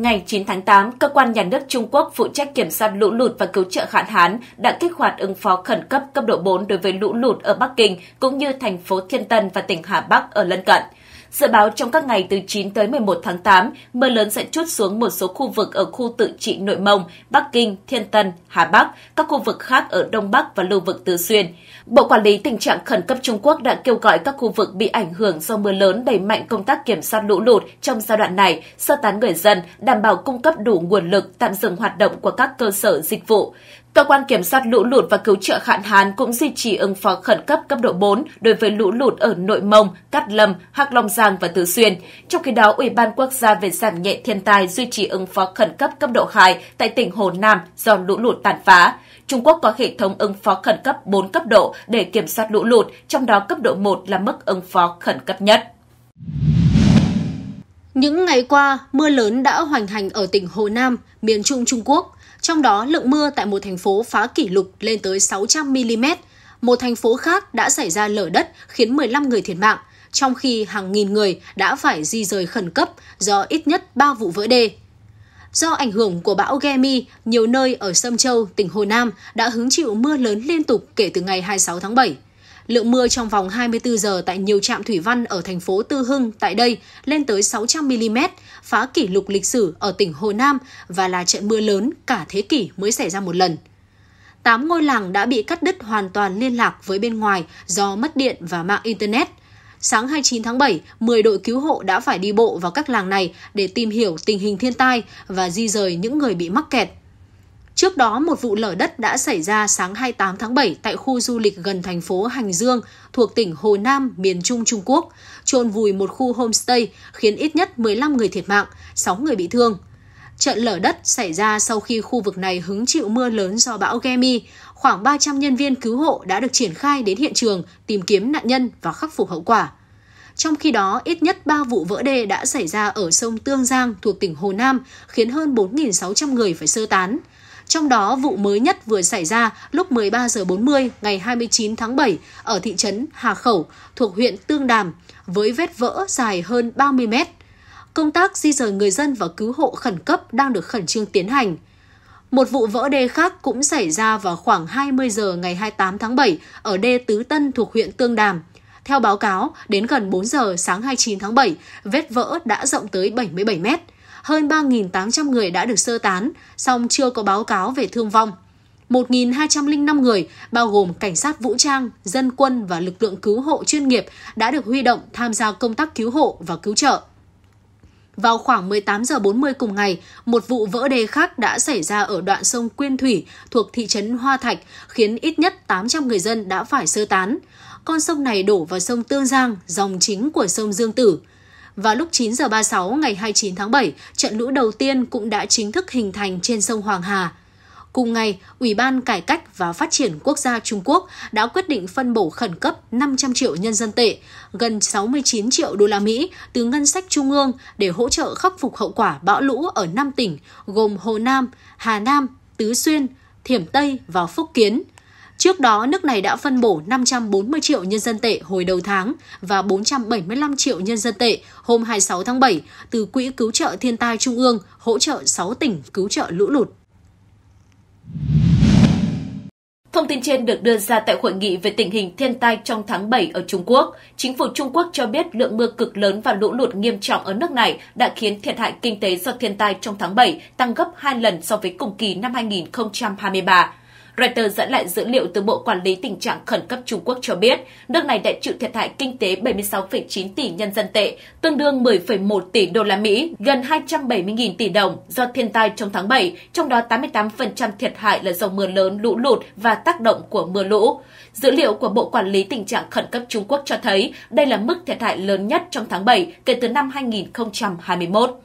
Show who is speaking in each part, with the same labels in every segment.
Speaker 1: Ngày 9 tháng 8, cơ quan nhà nước Trung Quốc phụ trách kiểm soát lũ lụt và cứu trợ hạn hán đã kích hoạt ứng phó khẩn cấp cấp độ 4 đối với lũ lụt ở Bắc Kinh cũng như thành phố Thiên Tân và tỉnh Hà Bắc ở lân cận. Dự báo trong các ngày từ 9 tới 11 tháng 8, mưa lớn sẽ chút xuống một số khu vực ở khu tự trị Nội Mông, Bắc Kinh, Thiên Tân, Hà Bắc, các khu vực khác ở Đông Bắc và lưu vực Tứ Xuyên. Bộ Quản lý Tình trạng Khẩn cấp Trung Quốc đã kêu gọi các khu vực bị ảnh hưởng do mưa lớn đẩy mạnh công tác kiểm soát lũ lụt trong giai đoạn này, sơ tán người dân, đảm bảo cung cấp đủ nguồn lực, tạm dừng hoạt động của các cơ sở dịch vụ. Cơ quan kiểm soát lũ lụt và cứu trợ hạn hán cũng duy trì ứng phó khẩn cấp cấp độ 4 đối với lũ lụt ở Nội Mông, Cát Lâm, Hắc Long Giang và Tứ Xuyên. Trong khi đó, Ủy ban Quốc gia về giảm nhẹ thiên tai duy trì ứng phó khẩn cấp cấp độ 2 tại tỉnh Hồ Nam do lũ lụt tàn phá. Trung Quốc có hệ thống ứng phó khẩn cấp 4 cấp độ để kiểm soát lũ lụt, trong đó cấp độ 1 là mức ứng phó khẩn cấp nhất.
Speaker 2: Những ngày qua, mưa lớn đã hoành hành ở tỉnh Hồ Nam, miền Trung Trung Quốc – trong đó, lượng mưa tại một thành phố phá kỷ lục lên tới 600 mm. Một thành phố khác đã xảy ra lở đất khiến 15 người thiệt mạng, trong khi hàng nghìn người đã phải di rời khẩn cấp do ít nhất 3 vụ vỡ đê. Do ảnh hưởng của bão Gemi, nhiều nơi ở Sâm Châu, tỉnh Hồ Nam đã hứng chịu mưa lớn liên tục kể từ ngày 26 tháng 7. Lượng mưa trong vòng 24 giờ tại nhiều trạm thủy văn ở thành phố Tư Hưng tại đây lên tới 600mm, phá kỷ lục lịch sử ở tỉnh Hồ Nam và là trận mưa lớn cả thế kỷ mới xảy ra một lần. Tám ngôi làng đã bị cắt đứt hoàn toàn liên lạc với bên ngoài do mất điện và mạng Internet. Sáng 29 tháng 7, 10 đội cứu hộ đã phải đi bộ vào các làng này để tìm hiểu tình hình thiên tai và di rời những người bị mắc kẹt. Trước đó, một vụ lở đất đã xảy ra sáng 28 tháng 7 tại khu du lịch gần thành phố Hành Dương thuộc tỉnh Hồ Nam, miền Trung Trung Quốc, trôn vùi một khu homestay khiến ít nhất 15 người thiệt mạng, 6 người bị thương. Trận lở đất xảy ra sau khi khu vực này hứng chịu mưa lớn do bão Gemi. Khoảng 300 nhân viên cứu hộ đã được triển khai đến hiện trường tìm kiếm nạn nhân và khắc phục hậu quả. Trong khi đó, ít nhất 3 vụ vỡ đê đã xảy ra ở sông Tương Giang thuộc tỉnh Hồ Nam, khiến hơn 4.600 người phải sơ tán. Trong đó, vụ mới nhất vừa xảy ra lúc 13 giờ 40 ngày 29 tháng 7 ở thị trấn Hà Khẩu thuộc huyện Tương Đàm với vết vỡ dài hơn 30 mét. Công tác di rời người dân và cứu hộ khẩn cấp đang được khẩn trương tiến hành. Một vụ vỡ đê khác cũng xảy ra vào khoảng 20 giờ ngày 28 tháng 7 ở đê Tứ Tân thuộc huyện Tương Đàm. Theo báo cáo, đến gần 4 giờ sáng 29 tháng 7, vết vỡ đã rộng tới 77 mét hơn 3.800 người đã được sơ tán, song chưa có báo cáo về thương vong. 1.205 người, bao gồm cảnh sát vũ trang, dân quân và lực lượng cứu hộ chuyên nghiệp đã được huy động tham gia công tác cứu hộ và cứu trợ. Vào khoảng 18 giờ 40 cùng ngày, một vụ vỡ đê khác đã xảy ra ở đoạn sông Quyên Thủy thuộc thị trấn Hoa Thạch, khiến ít nhất 800 người dân đã phải sơ tán. Con sông này đổ vào sông Tương Giang, dòng chính của sông Dương Tử. Vào lúc 9 giờ 36 ngày 29 tháng 7, trận lũ đầu tiên cũng đã chính thức hình thành trên sông Hoàng Hà. Cùng ngày, Ủy ban Cải cách và Phát triển Quốc gia Trung Quốc đã quyết định phân bổ khẩn cấp 500 triệu nhân dân tệ, gần 69 triệu đô la Mỹ từ ngân sách trung ương để hỗ trợ khắc phục hậu quả bão lũ ở 5 tỉnh gồm Hồ Nam, Hà Nam, Tứ Xuyên, Thiểm Tây và Phúc Kiến. Trước đó, nước này đã phân bổ 540 triệu nhân dân tệ hồi đầu tháng và 475 triệu nhân dân tệ hôm 26 tháng 7 từ Quỹ Cứu trợ Thiên tai Trung ương hỗ trợ 6 tỉnh cứu trợ lũ lụt.
Speaker 1: Thông tin trên được đưa ra tại hội nghị về tình hình thiên tai trong tháng 7 ở Trung Quốc. Chính phủ Trung Quốc cho biết lượng mưa cực lớn và lũ lụt nghiêm trọng ở nước này đã khiến thiệt hại kinh tế do thiên tai trong tháng 7 tăng gấp 2 lần so với cùng kỳ năm 2023 Reuters dẫn lại dữ liệu từ Bộ Quản lý Tình trạng Khẩn cấp Trung Quốc cho biết, nước này đã chịu thiệt hại kinh tế 76,9 tỷ nhân dân tệ, tương đương 10,1 tỷ đô la Mỹ, gần 270.000 tỷ đồng do thiên tai trong tháng 7, trong đó 88% thiệt hại là do mưa lớn, lũ lụt và tác động của mưa lũ. Dữ liệu của Bộ Quản lý Tình trạng Khẩn cấp Trung Quốc cho thấy đây là mức thiệt hại lớn nhất trong tháng 7 kể từ năm 2021.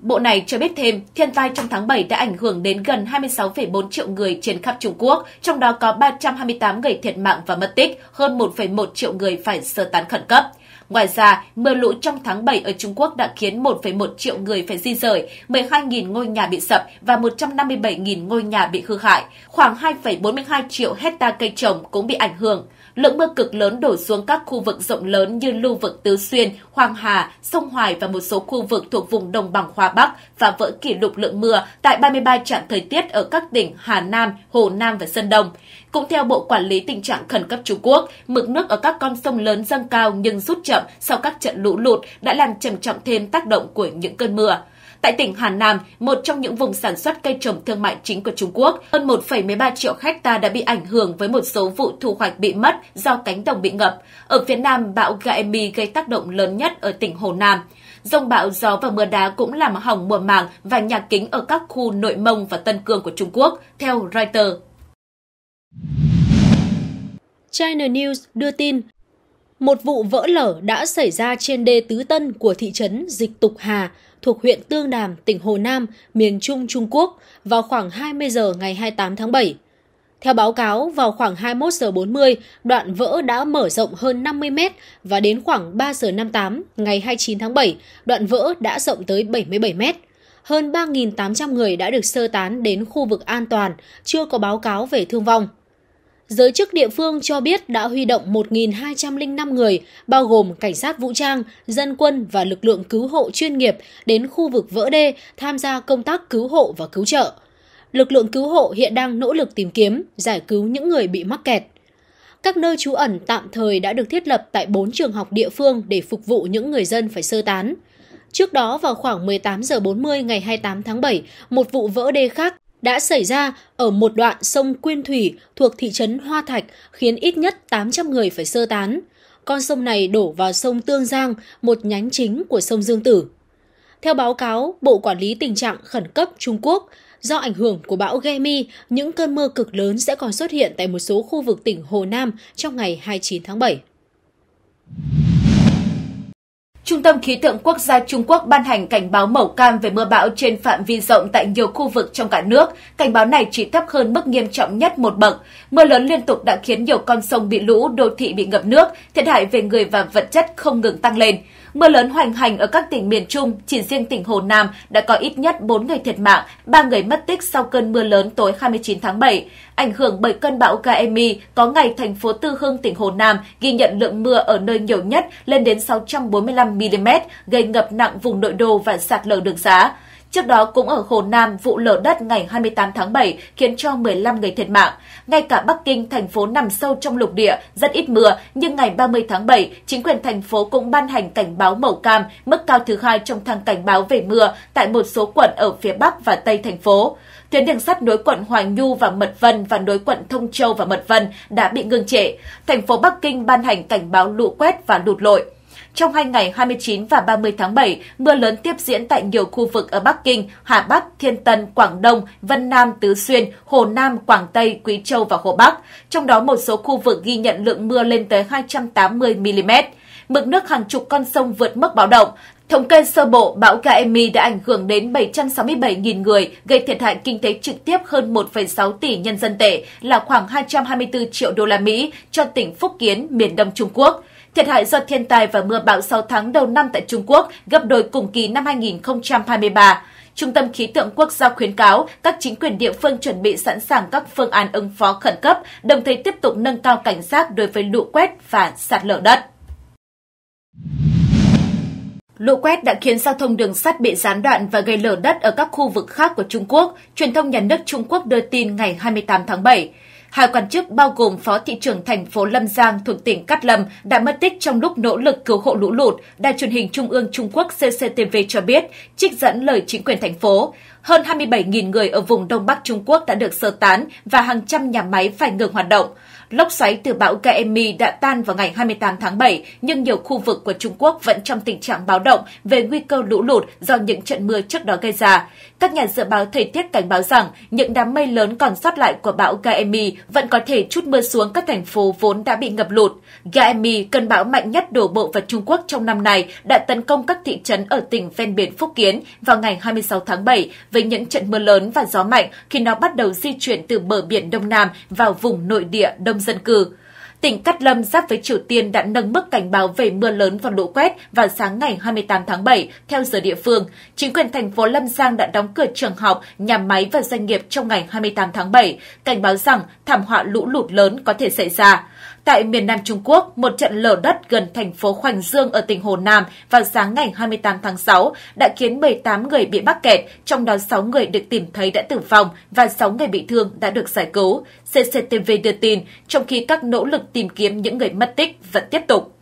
Speaker 1: Bộ này cho biết thêm, thiên tai trong tháng 7 đã ảnh hưởng đến gần 26,4 triệu người trên khắp Trung Quốc, trong đó có 328 người thiệt mạng và mất tích, hơn 1,1 triệu người phải sơ tán khẩn cấp. Ngoài ra, mưa lũ trong tháng 7 ở Trung Quốc đã khiến 1,1 triệu người phải di rời, 12.000 ngôi nhà bị sập và 157.000 ngôi nhà bị hư hại. Khoảng 2,42 triệu hecta cây trồng cũng bị ảnh hưởng lượng mưa cực lớn đổ xuống các khu vực rộng lớn như lưu vực Tứ Xuyên, Hoàng Hà, Sông Hoài và một số khu vực thuộc vùng đồng bằng hòa Bắc và vỡ kỷ lục lượng mưa tại 33 trạm thời tiết ở các tỉnh Hà Nam, Hồ Nam và Sơn Đông. Cũng theo Bộ Quản lý Tình trạng Khẩn cấp Trung Quốc, mực nước ở các con sông lớn dâng cao nhưng rút chậm sau các trận lũ lụt đã làm trầm trọng thêm tác động của những cơn mưa. Tại tỉnh Hà Nam, một trong những vùng sản xuất cây trồng thương mại chính của Trung Quốc, hơn 1,13 triệu hecta đã bị ảnh hưởng với một số vụ thu hoạch bị mất do cánh đồng bị ngập. Ở phía Nam, bão Gaemi gây tác động lớn nhất ở tỉnh Hồ Nam. Dông bão, gió và mưa đá cũng làm hỏng mùa màng và nhà kính ở các khu nội Mông và Tân Cương của Trung Quốc, theo Reuters. China News đưa tin, một vụ vỡ lở
Speaker 2: đã xảy ra trên đê Tứ Tân của thị trấn Dịch Tục Hà, thuộc huyện Tương Đàm, tỉnh Hồ Nam, miền Trung Trung Quốc vào khoảng 20 giờ ngày 28 tháng 7. Theo báo cáo, vào khoảng 21 giờ 40, đoạn vỡ đã mở rộng hơn 50 mét và đến khoảng 3 giờ 58 ngày 29 tháng 7, đoạn vỡ đã rộng tới 77 mét. Hơn 3.800 người đã được sơ tán đến khu vực an toàn, chưa có báo cáo về thương vong giới chức địa phương cho biết đã huy động 1.205 người, bao gồm cảnh sát vũ trang, dân quân và lực lượng cứu hộ chuyên nghiệp đến khu vực vỡ đê tham gia công tác cứu hộ và cứu trợ. Lực lượng cứu hộ hiện đang nỗ lực tìm kiếm, giải cứu những người bị mắc kẹt. Các nơi trú ẩn tạm thời đã được thiết lập tại 4 trường học địa phương để phục vụ những người dân phải sơ tán. Trước đó vào khoảng 18 giờ 40 ngày 28 tháng 7, một vụ vỡ đê khác đã xảy ra ở một đoạn sông Quyên Thủy thuộc thị trấn Hoa Thạch khiến ít nhất 800 người phải sơ tán. Con sông này đổ vào sông Tương Giang, một nhánh chính của sông Dương Tử. Theo báo cáo, Bộ Quản lý Tình trạng Khẩn cấp Trung Quốc, do ảnh hưởng của bão Gemi, những cơn mưa cực lớn sẽ còn xuất hiện tại một số khu vực tỉnh Hồ Nam trong ngày 29 tháng 7.
Speaker 1: Trung tâm Khí tượng Quốc gia Trung Quốc ban hành cảnh báo màu cam về mưa bão trên phạm vi rộng tại nhiều khu vực trong cả nước. Cảnh báo này chỉ thấp hơn mức nghiêm trọng nhất một bậc. Mưa lớn liên tục đã khiến nhiều con sông bị lũ, đô thị bị ngập nước, thiệt hại về người và vật chất không ngừng tăng lên. Mưa lớn hoành hành ở các tỉnh miền Trung, chỉ riêng tỉnh Hồ Nam đã có ít nhất 4 người thiệt mạng, 3 người mất tích sau cơn mưa lớn tối 29 tháng 7. Ảnh hưởng bởi cơn bão Gaemi, có ngày thành phố Tư Hưng, tỉnh Hồ Nam ghi nhận lượng mưa ở nơi nhiều nhất lên đến 645 mm, gây ngập nặng vùng nội đô và sạt lở đường xá. Trước đó cũng ở Hồ Nam, vụ lở đất ngày 28 tháng 7 khiến cho 15 người thiệt mạng. Ngay cả Bắc Kinh, thành phố nằm sâu trong lục địa, rất ít mưa, nhưng ngày 30 tháng 7, chính quyền thành phố cũng ban hành cảnh báo màu cam, mức cao thứ hai trong thang cảnh báo về mưa tại một số quận ở phía Bắc và Tây thành phố. Tuyến đường sắt nối quận Hoàng Nhu và Mật Vân và nối quận Thông Châu và Mật Vân đã bị ngừng trệ. Thành phố Bắc Kinh ban hành cảnh báo lũ quét và lụt lội. Trong hai ngày 29 và 30 tháng 7, mưa lớn tiếp diễn tại nhiều khu vực ở Bắc Kinh, Hà Bắc, Thiên Tân, Quảng Đông, Vân Nam, Tứ Xuyên, Hồ Nam, Quảng Tây, Quý Châu và Hồ Bắc. Trong đó một số khu vực ghi nhận lượng mưa lên tới 280mm. Mực nước hàng chục con sông vượt mức báo động, Thống kê sơ bộ, bão Kaemi đã ảnh hưởng đến 767.000 người, gây thiệt hại kinh tế trực tiếp hơn 1,6 tỷ nhân dân tệ, là khoảng 224 triệu đô la Mỹ cho tỉnh Phúc Kiến, miền Đông Trung Quốc. Thiệt hại do thiên tai và mưa bão 6 tháng đầu năm tại Trung Quốc gấp đôi cùng kỳ năm 2023. Trung tâm Khí tượng Quốc gia khuyến cáo các chính quyền địa phương chuẩn bị sẵn sàng các phương án ứng phó khẩn cấp, đồng thời tiếp tục nâng cao cảnh giác đối với lũ quét và sạt lở đất. Lũ quét đã khiến giao thông đường sắt bị gián đoạn và gây lở đất ở các khu vực khác của Trung Quốc, truyền thông nhà nước Trung Quốc đưa tin ngày 28 tháng 7. Hai quan chức bao gồm Phó Thị trưởng thành phố Lâm Giang thuộc tỉnh Cát Lâm đã mất tích trong lúc nỗ lực cứu hộ lũ lụt, Đài truyền hình Trung ương Trung Quốc CCTV cho biết, trích dẫn lời chính quyền thành phố. Hơn 27.000 người ở vùng Đông Bắc Trung Quốc đã được sơ tán và hàng trăm nhà máy phải ngừng hoạt động. Lốc xoáy từ bão Gaemi đã tan vào ngày 28 tháng 7, nhưng nhiều khu vực của Trung Quốc vẫn trong tình trạng báo động về nguy cơ lũ lụt do những trận mưa trước đó gây ra. Các nhà dự báo thời tiết cảnh báo rằng những đám mây lớn còn sót lại của bão Gaemi vẫn có thể chút mưa xuống các thành phố vốn đã bị ngập lụt. Gaemi, cơn bão mạnh nhất đổ bộ vào Trung Quốc trong năm này, đã tấn công các thị trấn ở tỉnh ven biển Phúc Kiến vào ngày 26 tháng 7 với những trận mưa lớn và gió mạnh khi nó bắt đầu di chuyển từ bờ biển Đông Nam vào vùng nội địa Đông đông dân cư. Tỉnh Cát Lâm giáp với Triều Tiên đã nâng mức cảnh báo về mưa lớn và lũ quét vào sáng ngày 28 tháng 7 theo giờ địa phương. Chính quyền thành phố Lâm Giang đã đóng cửa trường học, nhà máy và doanh nghiệp trong ngày 28 tháng 7, cảnh báo rằng thảm họa lũ lụt lớn có thể xảy ra. Tại miền Nam Trung Quốc, một trận lở đất gần thành phố Khoành Dương ở tỉnh Hồ Nam vào sáng ngày 28 tháng 6 đã khiến 18 người bị mắc kẹt, trong đó 6 người được tìm thấy đã tử vong và 6 người bị thương đã được giải cứu. CCTV đưa tin, trong khi các nỗ lực tìm kiếm những người mất tích vẫn tiếp tục.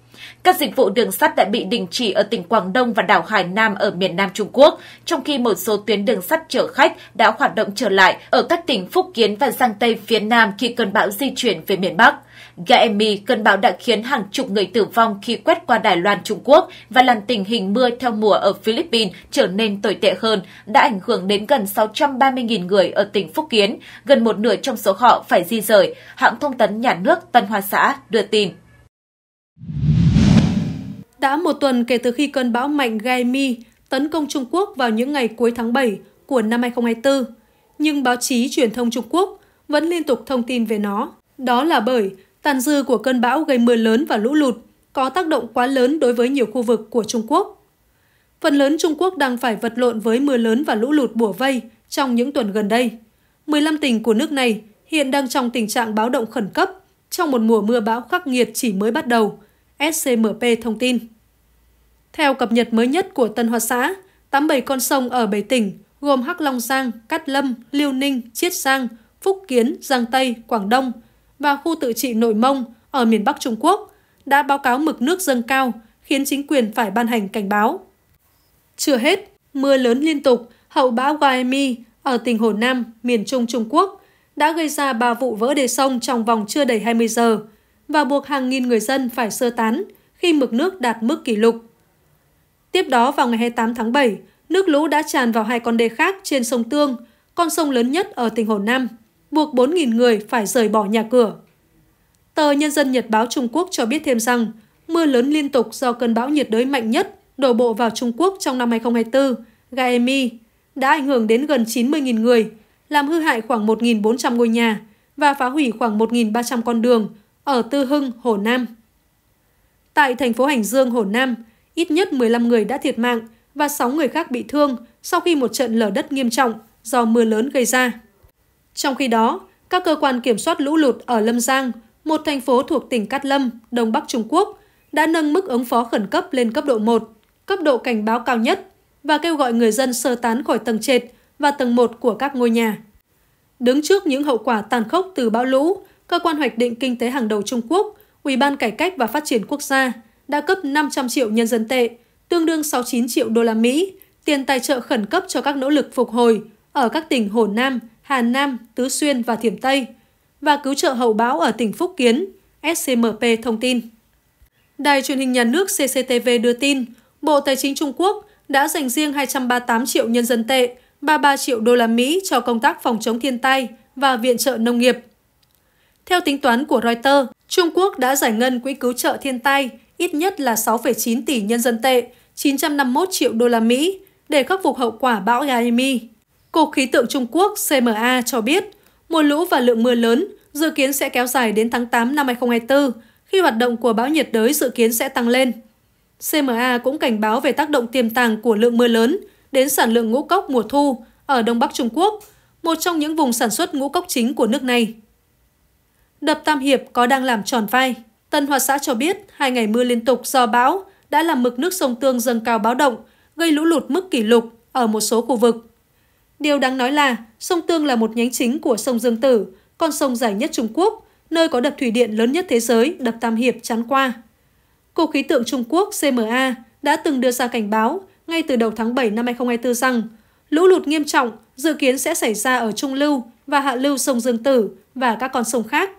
Speaker 1: Các dịch vụ đường sắt đã bị đình chỉ ở tỉnh Quảng Đông và đảo Hải Nam ở miền Nam Trung Quốc, trong khi một số tuyến đường sắt chở khách đã hoạt động trở lại ở các tỉnh Phúc Kiến và Giang Tây phía Nam khi cơn bão di chuyển về miền Bắc. Gaemi, cơn bão đã khiến hàng chục người tử vong khi quét qua Đài Loan, Trung Quốc và làm tình hình mưa theo mùa ở Philippines trở nên tồi tệ hơn, đã ảnh hưởng đến gần 630.000 người ở tỉnh Phúc Kiến, gần một nửa trong số họ phải di rời,
Speaker 3: hãng thông tấn nhà nước Tân Hoa Xã đưa tin. Đã một tuần kể từ khi cơn bão mạnh Gaemi tấn công Trung Quốc vào những ngày cuối tháng 7 của năm 2024, nhưng báo chí truyền thông Trung Quốc vẫn liên tục thông tin về nó. Đó là bởi Tàn dư của cơn bão gây mưa lớn và lũ lụt có tác động quá lớn đối với nhiều khu vực của Trung Quốc. Phần lớn Trung Quốc đang phải vật lộn với mưa lớn và lũ lụt bủa vây trong những tuần gần đây. 15 tỉnh của nước này hiện đang trong tình trạng báo động khẩn cấp trong một mùa mưa bão khắc nghiệt chỉ mới bắt đầu, SCMP thông tin. Theo cập nhật mới nhất của Tân Hoa Xã, 87 con sông ở 7 tỉnh gồm Hắc Long Giang, Cát Lâm, Liêu Ninh, Chiết Giang, Phúc Kiến, Giang Tây, Quảng Đông – và khu tự trị Nội Mông ở miền Bắc Trung Quốc đã báo cáo mực nước dâng cao, khiến chính quyền phải ban hành cảnh báo. Chưa hết, mưa lớn liên tục hậu bão Guaymi ở tỉnh Hồ Nam, miền Trung Trung Quốc đã gây ra 3 vụ vỡ đê sông trong vòng chưa đầy 20 giờ và buộc hàng nghìn người dân phải sơ tán khi mực nước đạt mức kỷ lục. Tiếp đó vào ngày 28 tháng 7, nước lũ đã tràn vào hai con đê khác trên sông Tương, con sông lớn nhất ở tỉnh Hồ Nam – buộc 4.000 người phải rời bỏ nhà cửa. Tờ Nhân dân Nhật báo Trung Quốc cho biết thêm rằng, mưa lớn liên tục do cơn bão nhiệt đới mạnh nhất đổ bộ vào Trung Quốc trong năm 2024, Gaemi, đã ảnh hưởng đến gần 90.000 người, làm hư hại khoảng 1.400 ngôi nhà và phá hủy khoảng 1.300 con đường ở Tư Hưng, Hồ Nam. Tại thành phố Hành Dương, Hồ Nam, ít nhất 15 người đã thiệt mạng và 6 người khác bị thương sau khi một trận lở đất nghiêm trọng do mưa lớn gây ra. Trong khi đó, các cơ quan kiểm soát lũ lụt ở Lâm Giang, một thành phố thuộc tỉnh Cát Lâm, Đông Bắc Trung Quốc, đã nâng mức ứng phó khẩn cấp lên cấp độ 1, cấp độ cảnh báo cao nhất và kêu gọi người dân sơ tán khỏi tầng trệt và tầng 1 của các ngôi nhà. Đứng trước những hậu quả tàn khốc từ bão lũ, cơ quan hoạch định kinh tế hàng đầu Trung Quốc, Ủy ban Cải cách và Phát triển Quốc gia đã cấp 500 triệu nhân dân tệ, tương đương 69 triệu đô la Mỹ, tiền tài trợ khẩn cấp cho các nỗ lực phục hồi ở các tỉnh Hồ Nam, Hà Nam, Tứ Xuyên và Thiểm Tây và cứu trợ hậu bão ở tỉnh Phúc Kiến, SCMP thông tin. Đài truyền hình nhà nước CCTV đưa tin, Bộ Tài chính Trung Quốc đã dành riêng 238 triệu nhân dân tệ, 33 triệu đô la Mỹ cho công tác phòng chống thiên tai và viện trợ nông nghiệp. Theo tính toán của Reuters, Trung Quốc đã giải ngân quỹ cứu trợ thiên tai ít nhất là 6,9 tỷ nhân dân tệ, 951 triệu đô la Mỹ để khắc phục hậu quả bão Yaimi. Cục Khí tượng Trung Quốc CMA cho biết, mùa lũ và lượng mưa lớn dự kiến sẽ kéo dài đến tháng 8 năm 2024, khi hoạt động của bão nhiệt đới dự kiến sẽ tăng lên. CMA cũng cảnh báo về tác động tiềm tàng của lượng mưa lớn đến sản lượng ngũ cốc mùa thu ở Đông Bắc Trung Quốc, một trong những vùng sản xuất ngũ cốc chính của nước này. Đập Tam Hiệp có đang làm tròn vai. Tân Hoa xã cho biết hai ngày mưa liên tục do bão đã làm mực nước sông Tương dâng cao báo động, gây lũ lụt mức kỷ lục ở một số khu vực. Điều đáng nói là sông Tương là một nhánh chính của sông Dương Tử, con sông dài nhất Trung Quốc, nơi có đập thủy điện lớn nhất thế giới, đập Tam Hiệp chắn qua. Cục khí tượng Trung Quốc CMA đã từng đưa ra cảnh báo ngay từ đầu tháng 7 năm 2024 rằng lũ lụt nghiêm trọng dự kiến sẽ xảy ra ở Trung Lưu và Hạ Lưu sông Dương Tử và các con sông khác.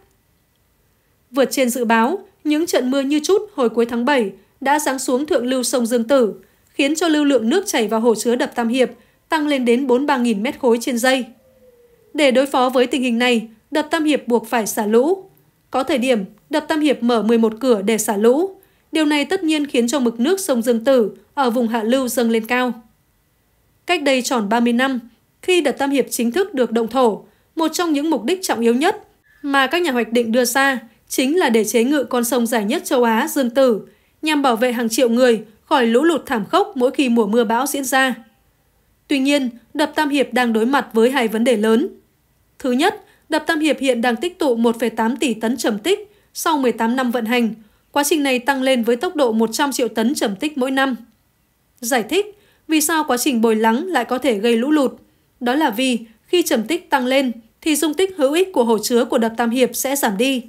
Speaker 3: Vượt trên dự báo, những trận mưa như chút hồi cuối tháng 7 đã giáng xuống thượng lưu sông Dương Tử, khiến cho lưu lượng nước chảy vào hồ chứa đập Tam Hiệp tăng lên đến 43.000 mét khối trên dây. Để đối phó với tình hình này, đập Tam Hiệp buộc phải xả lũ. Có thời điểm, đập Tam Hiệp mở 11 cửa để xả lũ. Điều này tất nhiên khiến cho mực nước sông Dương Tử ở vùng hạ lưu dâng lên cao. Cách đây tròn 30 năm, khi đập Tam Hiệp chính thức được động thổ, một trong những mục đích trọng yếu nhất mà các nhà hoạch định đưa ra chính là để chế ngự con sông dài nhất châu Á Dương Tử, nhằm bảo vệ hàng triệu người khỏi lũ lụt thảm khốc mỗi khi mùa mưa bão diễn ra. Tuy nhiên, đập Tam Hiệp đang đối mặt với hai vấn đề lớn. Thứ nhất, đập Tam Hiệp hiện đang tích tụ 1,8 tỷ tấn trầm tích sau 18 năm vận hành. Quá trình này tăng lên với tốc độ 100 triệu tấn trầm tích mỗi năm. Giải thích, vì sao quá trình bồi lắng lại có thể gây lũ lụt? Đó là vì khi trầm tích tăng lên thì dung tích hữu ích của hồ chứa của đập Tam Hiệp sẽ giảm đi.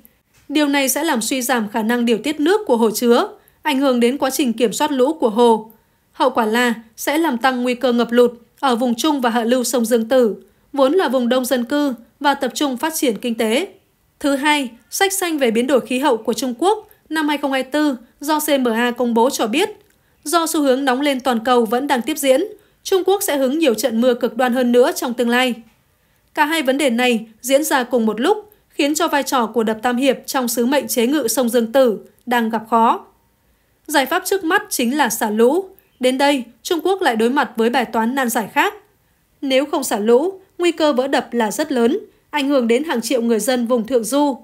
Speaker 3: Điều này sẽ làm suy giảm khả năng điều tiết nước của hồ chứa, ảnh hưởng đến quá trình kiểm soát lũ của hồ. Hậu quả là sẽ làm tăng nguy cơ ngập lụt, ở vùng trung và hạ lưu sông Dương Tử, vốn là vùng đông dân cư và tập trung phát triển kinh tế. Thứ hai, sách xanh về biến đổi khí hậu của Trung Quốc năm 2024 do CMA công bố cho biết, do xu hướng nóng lên toàn cầu vẫn đang tiếp diễn, Trung Quốc sẽ hứng nhiều trận mưa cực đoan hơn nữa trong tương lai. Cả hai vấn đề này diễn ra cùng một lúc, khiến cho vai trò của đập Tam Hiệp trong sứ mệnh chế ngự sông Dương Tử đang gặp khó. Giải pháp trước mắt chính là xả lũ, Đến đây, Trung Quốc lại đối mặt với bài toán nan giải khác. Nếu không xả lũ, nguy cơ vỡ đập là rất lớn, ảnh hưởng đến hàng triệu người dân vùng thượng du.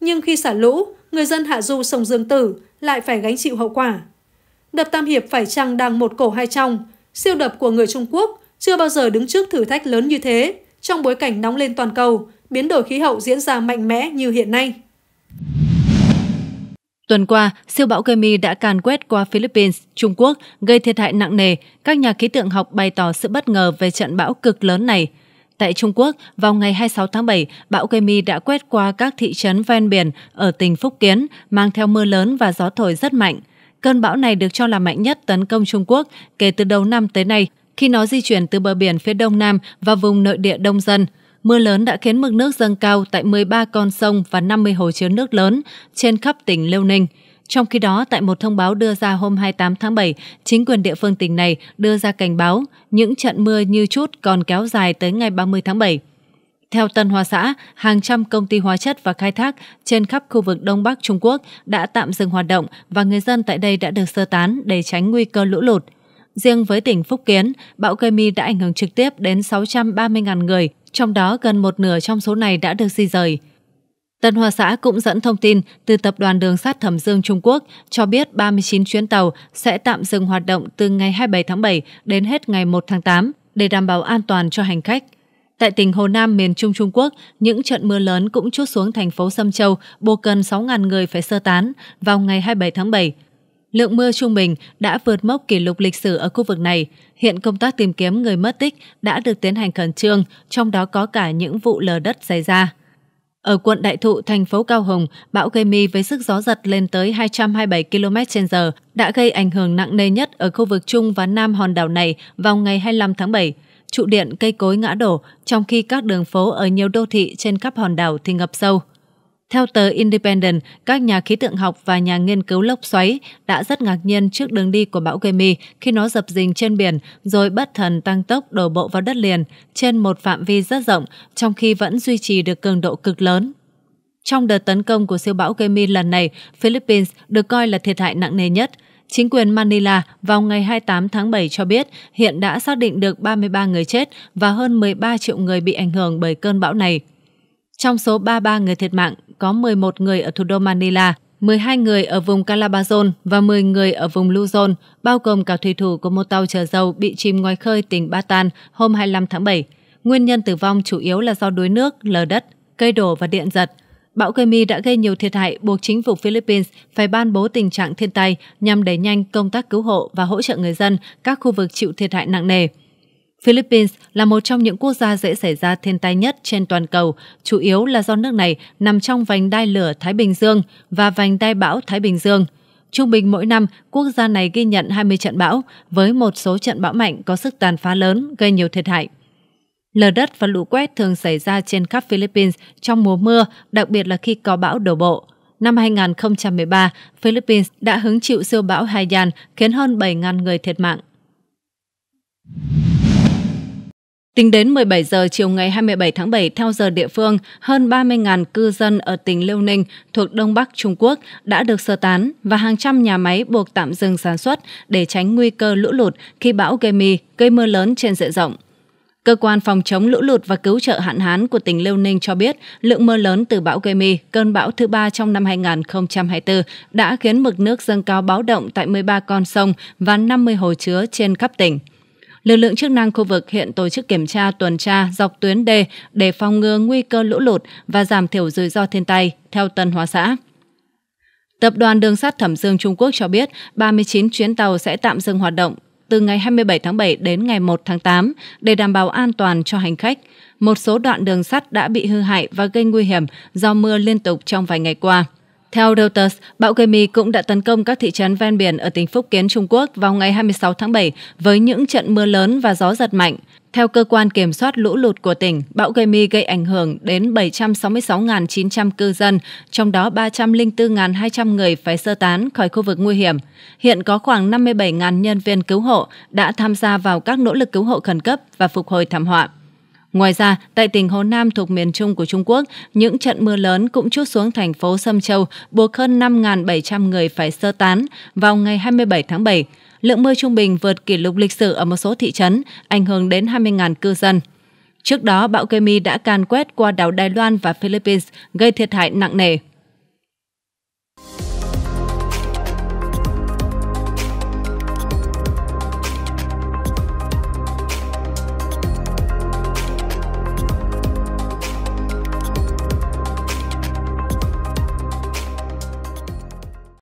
Speaker 3: Nhưng khi xả lũ, người dân hạ du sông Dương Tử lại phải gánh chịu hậu quả. Đập Tam Hiệp phải chăng đang một cổ hai trong, siêu đập của người Trung Quốc chưa bao giờ đứng trước thử thách lớn như thế trong bối cảnh nóng lên toàn cầu, biến đổi khí hậu diễn ra mạnh mẽ như hiện nay.
Speaker 4: Tuần qua, siêu bão Gemi đã càn quét qua Philippines, Trung Quốc, gây thiệt hại nặng nề. Các nhà khí tượng học bày tỏ sự bất ngờ về trận bão cực lớn này. Tại Trung Quốc, vào ngày 26 tháng 7, bão Gemi đã quét qua các thị trấn ven biển ở tỉnh Phúc Kiến, mang theo mưa lớn và gió thổi rất mạnh. Cơn bão này được cho là mạnh nhất tấn công Trung Quốc kể từ đầu năm tới nay, khi nó di chuyển từ bờ biển phía đông nam và vùng nội địa đông dân mưa lớn đã khiến mực nước dâng cao tại 13 con sông và 50 hồ chứa nước lớn trên khắp tỉnh Liêu Ninh. Trong khi đó, tại một thông báo đưa ra hôm 28 tháng 7, chính quyền địa phương tỉnh này đưa ra cảnh báo những trận mưa như chút còn kéo dài tới ngày 30 tháng 7. Theo Tân Hoa xã, hàng trăm công ty hóa chất và khai thác trên khắp khu vực Đông Bắc Trung Quốc đã tạm dừng hoạt động và người dân tại đây đã được sơ tán để tránh nguy cơ lũ lụt. Riêng với tỉnh Phúc Kiến, bão Kemi đã ảnh hưởng trực tiếp đến 630.000 người, trong đó gần một nửa trong số này đã được di rời. Tân Hoa xã cũng dẫn thông tin từ Tập đoàn Đường sắt Thẩm Dương Trung Quốc cho biết 39 chuyến tàu sẽ tạm dừng hoạt động từ ngày 27 tháng 7 đến hết ngày 1 tháng 8 để đảm bảo an toàn cho hành khách. Tại tỉnh Hồ Nam miền Trung Trung Quốc, những trận mưa lớn cũng chút xuống thành phố Sâm Châu, buộc gần 6.000 người phải sơ tán vào ngày 27 tháng 7. Lượng mưa trung bình đã vượt mốc kỷ lục lịch sử ở khu vực này. Hiện công tác tìm kiếm người mất tích đã được tiến hành khẩn trương, trong đó có cả những vụ lở đất xảy ra. Ở quận Đại Thụ, thành phố Cao Hồng, bão gây mi với sức gió giật lên tới 227 km h đã gây ảnh hưởng nặng nề nhất ở khu vực Trung và Nam hòn đảo này vào ngày 25 tháng 7. Trụ điện cây cối ngã đổ, trong khi các đường phố ở nhiều đô thị trên khắp hòn đảo thì ngập sâu. Theo tờ Independent, các nhà khí tượng học và nhà nghiên cứu lốc xoáy đã rất ngạc nhiên trước đường đi của bão Gemi khi nó dập dình trên biển rồi bất thần tăng tốc đổ bộ vào đất liền trên một phạm vi rất rộng trong khi vẫn duy trì được cường độ cực lớn. Trong đợt tấn công của siêu bão Gemi lần này, Philippines được coi là thiệt hại nặng nề nhất. Chính quyền Manila vào ngày 28 tháng 7 cho biết hiện đã xác định được 33 người chết và hơn 13 triệu người bị ảnh hưởng bởi cơn bão này. Trong số 33 người thiệt mạng, có 11 người ở thủ đô Manila, 12 người ở vùng Calabazon và 10 người ở vùng Luzon, bao gồm cả thủy thủ của một tàu chở dầu bị chìm ngoài khơi tỉnh Batan hôm 25 tháng 7. Nguyên nhân tử vong chủ yếu là do đuối nước, lở đất, cây đổ và điện giật. Bão Gemi đã gây nhiều thiệt hại buộc chính phủ Philippines phải ban bố tình trạng thiên tai nhằm đẩy nhanh công tác cứu hộ và hỗ trợ người dân các khu vực chịu thiệt hại nặng nề. Philippines là một trong những quốc gia dễ xảy ra thiên tai nhất trên toàn cầu, chủ yếu là do nước này nằm trong vành đai lửa Thái Bình Dương và vành đai bão Thái Bình Dương. Trung bình mỗi năm, quốc gia này ghi nhận 20 trận bão, với một số trận bão mạnh có sức tàn phá lớn, gây nhiều thiệt hại. Lở đất và lũ quét thường xảy ra trên khắp Philippines trong mùa mưa, đặc biệt là khi có bão đổ bộ. Năm 2013, Philippines đã hứng chịu siêu bão Haiyan khiến hơn 7.000 người thiệt mạng. Tính đến 17 giờ chiều ngày 27 tháng 7 theo giờ địa phương, hơn 30.000 cư dân ở tỉnh Liêu Ninh thuộc Đông Bắc Trung Quốc đã được sơ tán và hàng trăm nhà máy buộc tạm dừng sản xuất để tránh nguy cơ lũ lụt khi bão Gemi gây mưa lớn trên diện rộng. Cơ quan phòng chống lũ lụt và cứu trợ hạn hán của tỉnh Liêu Ninh cho biết lượng mưa lớn từ bão Gemi, cơn bão thứ ba trong năm 2024, đã khiến mực nước dâng cao báo động tại 13 con sông và 50 hồ chứa trên khắp tỉnh. Lực lượng chức năng khu vực hiện tổ chức kiểm tra tuần tra dọc tuyến đê để phòng ngừa nguy cơ lũ lụt và giảm thiểu rủi ro thiên tai theo Tân Hóa xã. Tập đoàn Đường sắt Thẩm Dương Trung Quốc cho biết 39 chuyến tàu sẽ tạm dừng hoạt động từ ngày 27 tháng 7 đến ngày 1 tháng 8 để đảm bảo an toàn cho hành khách. Một số đoạn đường sắt đã bị hư hại và gây nguy hiểm do mưa liên tục trong vài ngày qua. Theo Reuters, bão Gemi cũng đã tấn công các thị trấn ven biển ở tỉnh Phúc Kiến, Trung Quốc vào ngày 26 tháng 7 với những trận mưa lớn và gió giật mạnh. Theo cơ quan kiểm soát lũ lụt của tỉnh, bão Gemi gây ảnh hưởng đến 766.900 cư dân, trong đó 304.200 người phải sơ tán khỏi khu vực nguy hiểm. Hiện có khoảng 57.000 nhân viên cứu hộ đã tham gia vào các nỗ lực cứu hộ khẩn cấp và phục hồi thảm họa. Ngoài ra, tại tỉnh Hồ Nam thuộc miền Trung của Trung Quốc, những trận mưa lớn cũng chút xuống thành phố Sâm Châu, buộc hơn 5.700 người phải sơ tán vào ngày 27 tháng 7. Lượng mưa trung bình vượt kỷ lục lịch sử ở một số thị trấn, ảnh hưởng đến 20.000 cư dân. Trước đó, bão Kemi đã càn quét qua đảo Đài Loan và Philippines, gây thiệt hại nặng nề.